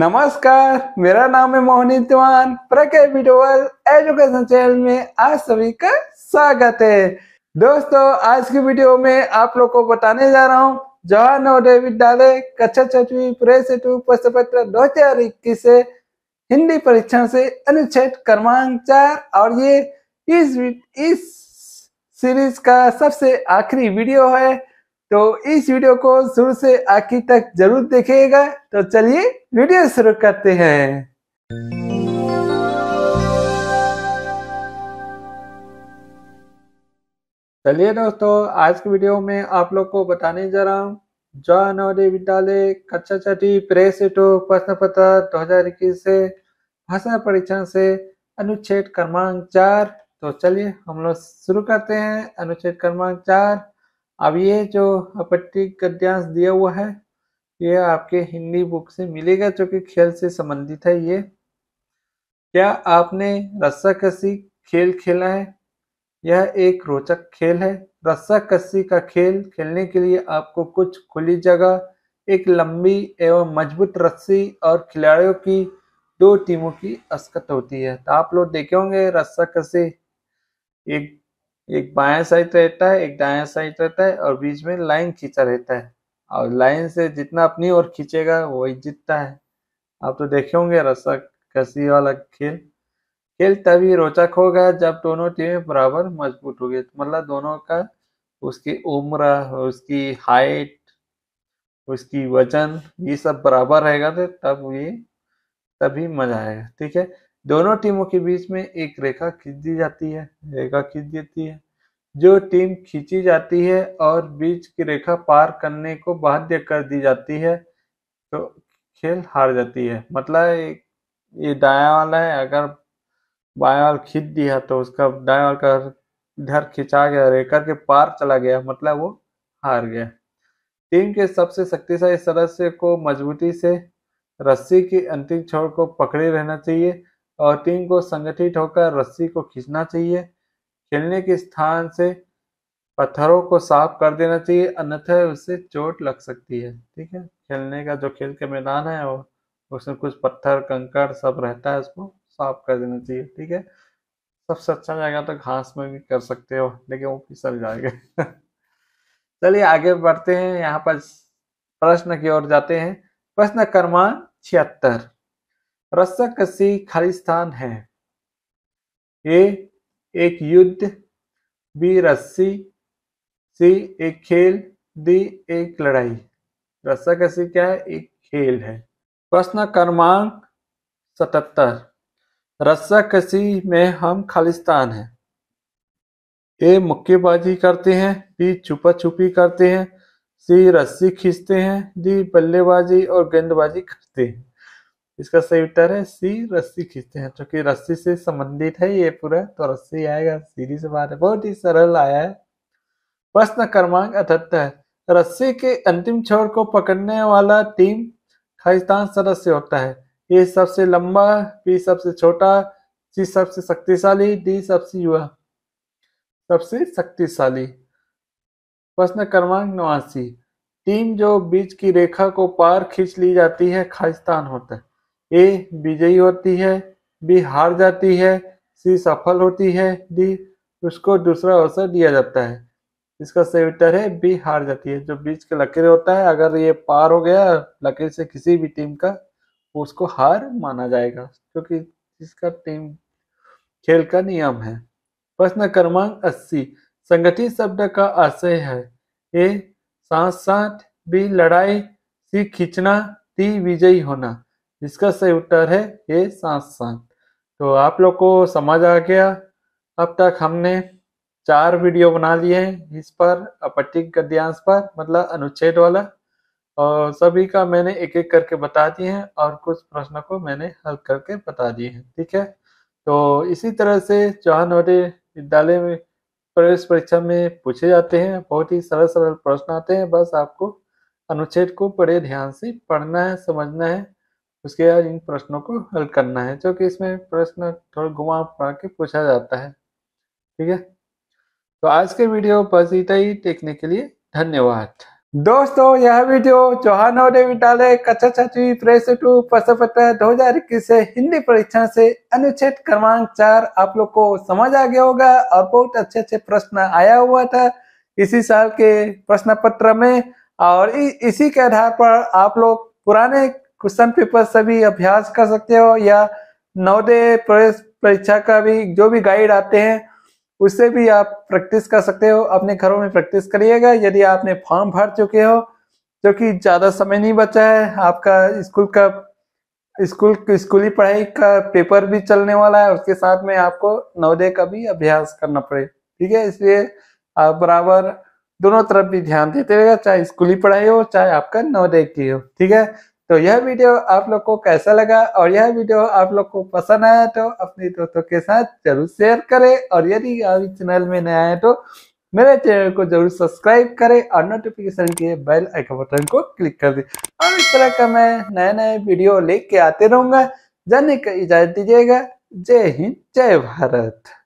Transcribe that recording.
नमस्कार मेरा नाम है मोहनी तिवान प्रज्ञा वीडियोल एजुकेशन चैनल में आप सभी का स्वागत है दोस्तों आज की वीडियो में आप लोग को बताने जा रहा हूँ जवाहर नवोदय विद्यालय कक्षा छठवीं प्रेस प्रश्न पत्र दो हजार इक्कीस से हिंदी परीक्षण से अनुच्छेद क्रमांक चार और ये इस इस सीरीज का सबसे आखिरी वीडियो है तो इस वीडियो को शुरू से आखिर तक जरूर देखिएगा तो चलिए वीडियो शुरू करते हैं चलिए दोस्तों आज के वीडियो में आप लोग को बताने जा रहा हूँ जॉन नवोदय विद्यालय कक्षा छठी प्रेस प्रश्न पत्र दो हजार इक्कीस से भाषा परीक्षण से अनुच्छेद क्रमांक चार तो चलिए हम लोग शुरू करते हैं अनुच्छेद क्रमांक चार अब ये जो आपत्ति गद्यांश दिया हुआ है ये आपके हिंदी बुक से मिलेगा जो कि खेल से संबंधित है ये क्या आपने रस्साकसी खेल खेला है यह एक रोचक खेल है रस्सा कसी का खेल खेलने के लिए आपको कुछ खुली जगह एक लंबी एवं मजबूत रस्सी और खिलाड़ियों की दो टीमों की अस्कत होती है तो आप लोग देखे होंगे रस्सा कसी एक एक बाया साइड रहता है एक दाया साइड रहता है और बीच में लाइन खींचा रहता है और लाइन से जितना अपनी ओर खींचेगा वही जीतता है आप तो देखे होंगे रस्सा कसी वाला खेल खेल तभी रोचक होगा जब दोनों टीमें बराबर मजबूत होगी मतलब दोनों का उसकी उम्र उसकी हाइट उसकी वजन ये सब बराबर रहेगा तो तब ये तभी मजा आएगा ठीक है दोनों टीमों के बीच में एक रेखा खींच दी जाती है रेखा खींच देती है जो टीम खींची जाती है और बीच की रेखा पार करने को बाध्य कर दी जाती है तो खेल हार जाती है मतलब ये दाया वाला है अगर बाया वाल खींच दिया तो उसका दाया वाल का धर खिंचा गया रेखा के पार चला गया मतलब वो हार गया टीम के सबसे शक्तिशाली सदस्य को मजबूती से रस्सी की अंतिम छोर को पकड़े रहना चाहिए और टीम को संगठित होकर रस्सी को खींचना चाहिए खेलने के स्थान से पत्थरों को साफ कर देना चाहिए अन्यथा उससे चोट लग सकती है ठीक है खेलने का जो खेल के मैदान है वो उसमें कुछ पत्थर कंकड़ सब रहता है उसको साफ कर देना चाहिए ठीक है सबसे अच्छा जाएगा तो घास में भी कर सकते हो लेकिन वो फिसल जाएगा चलिए आगे बढ़ते हैं यहाँ पर प्रश्न की ओर जाते हैं प्रश्न क्रमांक छिहत्तर रस्साकसी खालिस्तान है ए एक युद्ध बी रस्सी सी एक खेल दी एक लड़ाई रस्साकसी क्या है एक खेल है प्रश्न क्रमांक सतहत्तर रस्साकसी में हम खालिस्तान है ए मुक्केबाजी करते हैं बी छुपा छुपी करते हैं सी रस्सी खींचते हैं डी बल्लेबाजी और गेंदबाजी करते हैं इसका सही उत्तर है सी रस्सी खींचते हैं क्योंकि रस्सी से संबंधित है ये पूरा तो रस्सी आएगा सीधी से बात है बहुत ही सरल आया है प्रश्न क्रमांक अठहत्तर है रस्सी के अंतिम छोर को पकड़ने वाला टीम खालिस्तान सदस्य होता है ये सबसे लंबा बी सबसे छोटा सी सबसे शक्तिशाली डी सबसे युवा सबसे शक्तिशाली प्रश्न क्रमांक नवासी टीम जो बीच की रेखा को पार खींच ली जाती है खालिस्तान होता है ए विजयी होती है बी हार जाती है सी सफल होती है डी उसको दूसरा अवसर दिया जाता है इसका सही उत्तर है बी हार जाती है जो बीच का लकीर होता है अगर ये पार हो गया लकीर से किसी भी टीम का उसको हार माना जाएगा क्योंकि तो इसका टीम खेल का नियम है प्रश्न क्रमांक अस्सी संगठित शब्द का आशय है ए सांस साठ बी लड़ाई सी खींचना टी विजयी होना इसका सही उत्तर है ए सात सात तो आप लोग को समझ आ गया अब तक हमने चार वीडियो बना लिए हैं इस पर अपटिक गद्यांश पर मतलब अनुच्छेद वाला और सभी का मैंने एक एक करके बता दिए हैं और कुछ प्रश्नों को मैंने हल करके बता दिए हैं ठीक है तो इसी तरह से चौहान विद्यालय में प्रवेश परीक्षा में पूछे जाते हैं बहुत ही सरल सरल प्रश्न आते हैं बस आपको अनुच्छेद को बड़े ध्यान से पढ़ना है समझना है उसके बाद इन प्रश्नों को हल करना है जो कि इसमें प्रश्न थोड़ा घुमा फिरा के पूछा जाता है ठीक है तो आज के वीडियो बस इतना ही देखने के लिए धन्यवाद दोस्तों यह वीडियो चौहान और विद्यालय कक्षा छठी प्रेस टू प्रश्न पत्र दो हजार इक्कीस से हिंदी परीक्षा से अनुच्छेद क्रमांक चार आप लोग को समझ आ गया होगा और बहुत अच्छे अच्छे प्रश्न आया हुआ था इसी साल के प्रश्न पत्र में और इसी के आधार पर आप लोग पुराने क्वेश्चन पेपर से भी अभ्यास कर सकते हो या नवोदय प्रवेश परीक्षा का भी जो भी गाइड आते हैं उससे भी आप प्रैक्टिस कर सकते हो अपने घरों में प्रैक्टिस करिएगा यदि आपने फॉर्म भर चुके हो जो कि ज़्यादा समय नहीं बचा है आपका स्कूल का स्कूल स्कूली पढ़ाई का पेपर भी चलने वाला है उसके साथ में आपको नवोदय का भी अभ्यास करना पड़े ठीक है इसलिए आप बराबर दोनों तरफ भी ध्यान देते रहेगा चाहे स्कूली पढ़ाई हो चाहे आपका नवोदय की हो ठीक है तो यह वीडियो आप लोग को कैसा लगा और यह वीडियो आप लोग को पसंद आया तो अपने दोस्तों के साथ जरूर शेयर करें और यदि आप इस चैनल में नए आए तो मेरे चैनल को जरूर सब्सक्राइब करें और नोटिफिकेशन के बेल आइकन बटन को क्लिक कर दें और इस तरह का मैं नए नए वीडियो लेके आते रहूंगा जाने का इजाजत दीजिएगा जय हिंद जय भारत